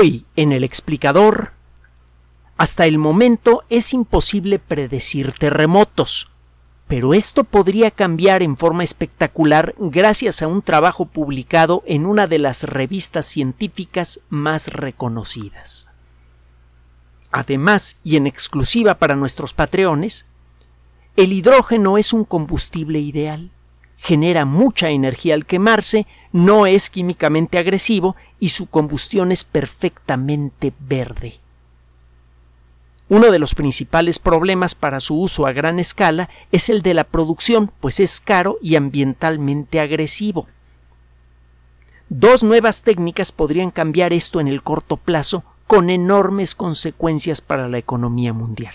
Hoy, en el explicador, hasta el momento es imposible predecir terremotos, pero esto podría cambiar en forma espectacular gracias a un trabajo publicado en una de las revistas científicas más reconocidas. Además, y en exclusiva para nuestros patreones, el hidrógeno es un combustible ideal genera mucha energía al quemarse, no es químicamente agresivo y su combustión es perfectamente verde. Uno de los principales problemas para su uso a gran escala es el de la producción, pues es caro y ambientalmente agresivo. Dos nuevas técnicas podrían cambiar esto en el corto plazo, con enormes consecuencias para la economía mundial.